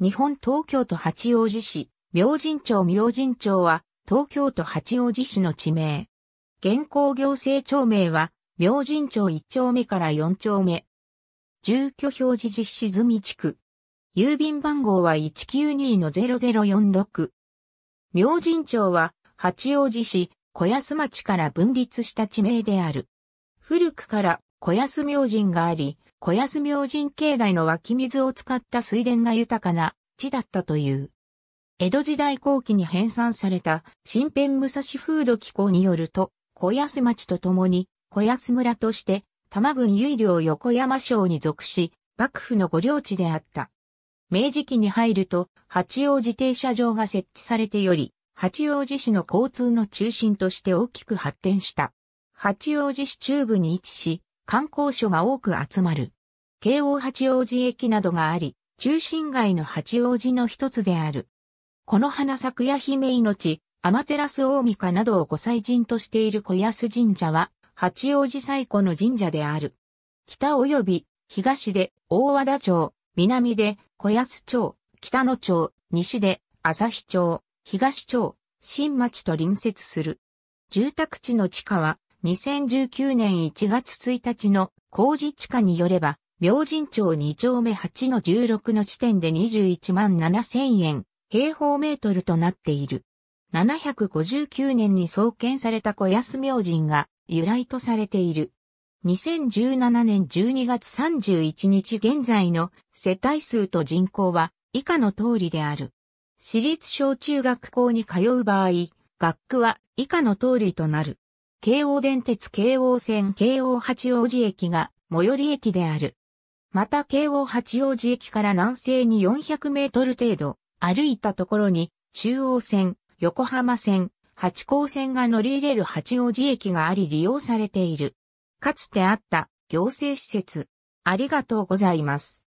日本東京都八王子市、明神町明神町は、東京都八王子市の地名。現行行政町名は、明神町1丁目から4丁目。住居表示実施済み地区。郵便番号は192-0046。明神町は、八王子市、小安町から分立した地名である。古くから小安明神があり、小安明神境内の湧き水を使った水田が豊かな地だったという。江戸時代後期に編纂された新編武蔵風土機構によると、小安町とともに小安村として、多摩郡有領横山省に属し、幕府の御領地であった。明治期に入ると、八王子停車場が設置されてより、八王子市の交通の中心として大きく発展した。八王子市中部に位置し、観光所が多く集まる。京王八王子駅などがあり、中心街の八王子の一つである。この花咲くや姫命、天照大神などをご祭神としている小安神社は、八王子最古の神社である。北及び、東で大和田町、南で小安町、北野町、西で日町、東町、新町と隣接する。住宅地の地下は、2019年1月1日の工事地下によれば、明神町2丁目8の16の地点で21万7千円、平方メートルとなっている。759年に創建された小安明神が由来とされている。2017年12月31日現在の世帯数と人口は以下の通りである。私立小中学校に通う場合、学区は以下の通りとなる。京王電鉄京王線京王八王子駅が最寄り駅である。また京王八王子駅から南西に400メートル程度歩いたところに中央線、横浜線、八甲線が乗り入れる八王子駅があり利用されている。かつてあった行政施設。ありがとうございます。